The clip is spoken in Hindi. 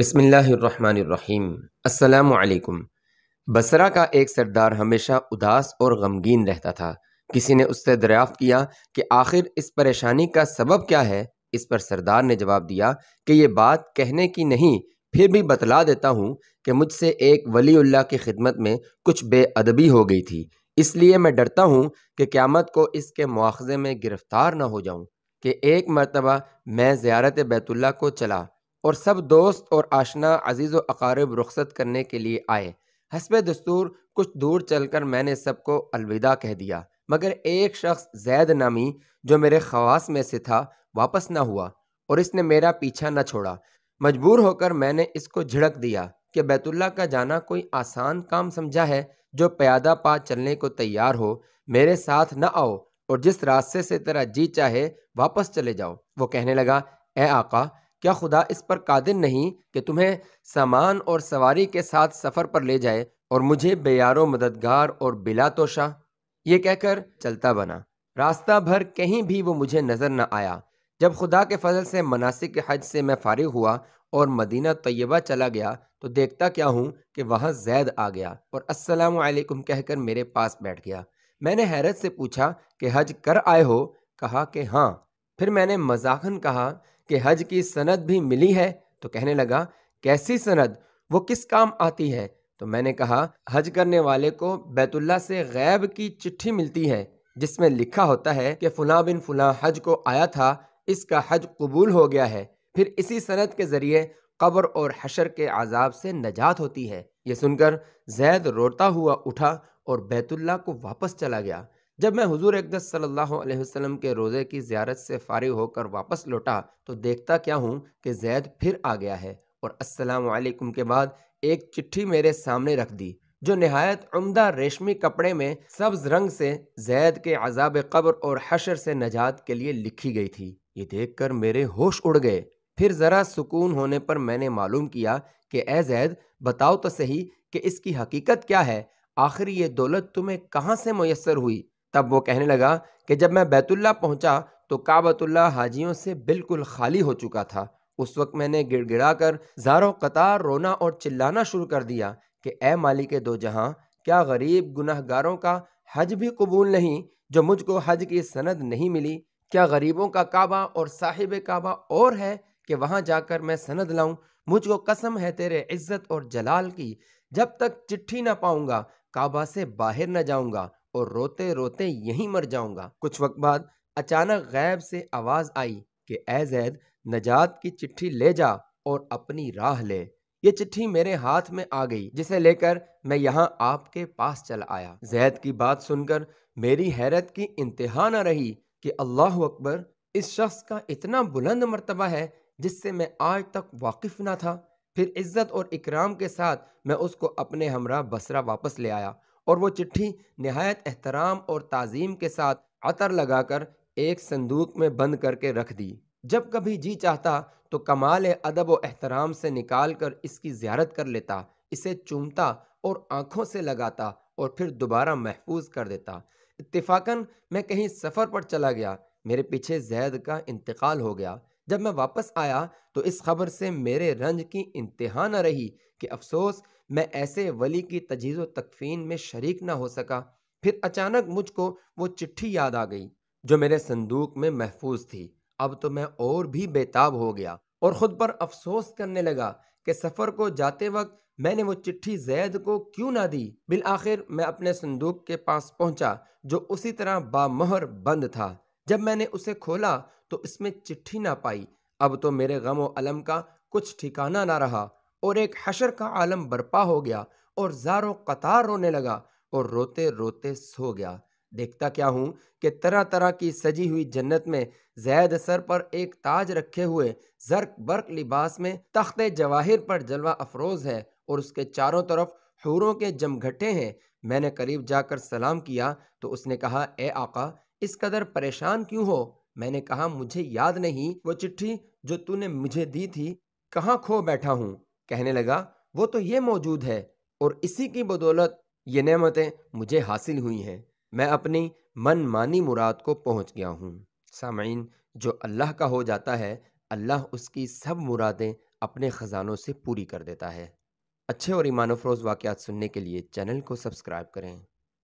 बसमीम् अल्लाम बसरा का एक सरदार हमेशा उदास और गमगीन रहता था किसी ने उससे दरियाफ्त किया कि आखिर इस परेशानी का सबब क्या है इस पर सरदार ने जवाब दिया कि ये बात कहने की नहीं फिर भी बतला देता हूँ कि मुझसे एक वलीअल्ला की खिदमत में कुछ बेअदबी हो गई थी इसलिए मैं डरता हूँ कि क़्यामत को इसके मुआवजे में गिरफ़्तार ना हो जाऊँ कि एक मरतबा मैं ज़्यारत बैतुल्ला को चला और सब दोस्त और आशना अजीज़ अकारब रुखसत करने के लिए आए हसब दस्तूर कुछ दूर चलकर मैंने सबको अलविदा कह दिया मगर एक शख्स जैद नामी जो मेरे खवास में से था वापस ना हुआ और इसने मेरा पीछा न छोड़ा मजबूर होकर मैंने इसको झिड़क दिया कि बैतुल्ला का जाना कोई आसान काम समझा है जो प्यादा पा चलने को तैयार हो मेरे साथ न आओ और जिस रास्ते से तेरा जी चाहे वापस चले जाओ वो कहने लगा ए आका क्या खुदा इस पर कादिर नहीं कि तुम्हें सामान और सवारी के साथ सफ़र पर ले जाए और मुझे बेयारो मददगार और बिला तोशा ये कहकर चलता बना रास्ता भर कहीं भी वो मुझे नज़र न आया जब खुदा के फजल से मनासिक हज से मैं फारिग हुआ और मदीना तयबा चला गया तो देखता क्या हूँ कि वहाँ जैद आ गया और अस्सलाम वालेकुम कहकर मेरे पास बैठ गया मैंने हैरत से पूछा कि हज कर आए हो कहा कि हाँ फिर मैंने मजाकन कहा कि हज की सनद भी मिली है तो कहने लगा कैसी सनद वो किस काम आती है तो मैंने कहा हज करने वाले को बैतुल्ला से गैब की चिट्ठी मिलती है जिसमें लिखा होता है कि फ़ुला बिन फ़ुला हज को आया था इसका हज कबूल हो गया है फिर इसी सनद के ज़रिए कब्र और हशर के आज़ाब से नजात होती है ये सुनकर जैद रोता हुआ उठा और बैतुल्ला को वापस चला गया जब मैं हुजूर अकदस सल्लल्लाहु अलैहि वसल्लम के रोज़े की ज़्यारत से फारि होकर वापस लौटा तो देखता क्या हूँ कि जैद फिर आ गया है और अस्सलाम वालेकुम के बाद एक चिट्ठी मेरे सामने रख दी जो नहायत उम्दा रेशमी कपड़े में सब्ज रंग से जैद के अजाब कब्र और हशर से नजात के लिए लिखी गई थी ये देख कर मेरे होश उड़ गए फिर ज़रा सुकून होने पर मैंने मालूम किया कि ए जैद बताओ तो सही कि इसकी हकीकत क्या है आखिर ये दौलत तुम्हें कहाँ से मैसर हुई तब वो कहने लगा कि जब मैं बैतुल्ला पहुंचा तो काबतुल्ला हाजियों से बिल्कुल खाली हो चुका था उस वक्त मैंने गिड़गिड़ा कर जारो कतार रोना और चिल्लाना शुरू कर दिया कि ए मालिक दो जहां क्या गरीब गुनाहगारों का हज भी कबूल नहीं जो मुझको हज की सनद नहीं मिली क्या गरीबों का काबा और साहिब काबा और है कि वहां जाकर मैं सनद लाऊं मुझको कसम है तेरे इज्जत और जलाल की जब तक चिट्ठी ना पाऊंगा काबा से बाहर न जाऊंगा और रोते रोते यहीं मर जाऊंगा कुछ वक्त बाद अचानक गैब से आवाज़ आई कि ए जैद नजात की चिट्ठी ले जा और अपनी राह ले ये चिट्ठी मेरे हाथ में आ गई जिसे लेकर मैं यहाँ आपके पास चल आया जैद की बात सुनकर मेरी हैरत की इंतहा न रही कि अल्लाह अकबर इस शख्स का इतना बुलंद मरतबा है जिससे मैं आज तक वाकिफ ना था फिर इज्जत और इकराम के साथ मैं उसको अपने हमरा बसरा वापस ले आया और वो चिट्ठी नहायत एहतराम और ताज़ीम के साथ अतर लगाकर एक संदूक में बंद करके रख दी जब कभी जी चाहता तो कमाल अदब व एहतराम से निकाल कर इसकी ज्यारत कर लेता इसे चूमता और आँखों से लगाता और फिर दोबारा महफूज कर देता इतफाकन मैं कहीं सफ़र पर चला गया मेरे पीछे जैद का इंतकाल हो गया जब मैं वापस आया तो इस खबर से मेरे रंज की इंतहा न रही कि अफसोस मैं ऐसे वली की तजीज़ व तकफीन में शरीक ना हो सका फिर अचानक मुझको वो चिट्ठी याद आ गई जो मेरे संदूक में महफूज थी अब तो मैं और भी बेताब हो गया और ख़ुद पर अफसोस करने लगा कि सफ़र को जाते वक्त मैंने वो चिट्ठी जैद को क्यों ना दी बिल आखिर मैं अपने संदूक के पास पहुंचा जो उसी तरह बामहर बंद था जब मैंने उसे खोला तो इसमें चिट्ठी ना पाई अब तो मेरे गम अलम का कुछ ठिकाना ना रहा और एक हशर का आलम बर्पा हो गया और जारो कतार रोने लगा और रोते रोते सो गया देखता क्या हूँ कि तरह तरह की सजी हुई जन्नत में जैद सर पर एक ताज रखे हुए जर्क बर्क लिबास में तख्त जवाहिर पर जलवा अफरोज़ है और उसके चारों तरफ हूरों के जमघटे हैं मैंने करीब जाकर सलाम किया तो उसने कहा ए आका इस कदर परेशान क्यों हो मैंने कहा मुझे याद नहीं वो चिट्ठी जो तूने मुझे दी थी कहाँ खो बैठा हूँ कहने लगा वो तो ये मौजूद है और इसी की बदौलत ये नेमतें मुझे हासिल हुई हैं मैं अपनी मन मानी मुराद को पहुंच गया हूँ सामीन जो अल्लाह का हो जाता है अल्लाह उसकी सब मुरादें अपने ख़जानों से पूरी कर देता है अच्छे और ईमान अफरोज़ वाक़ात सुनने के लिए चैनल को सब्सक्राइब करें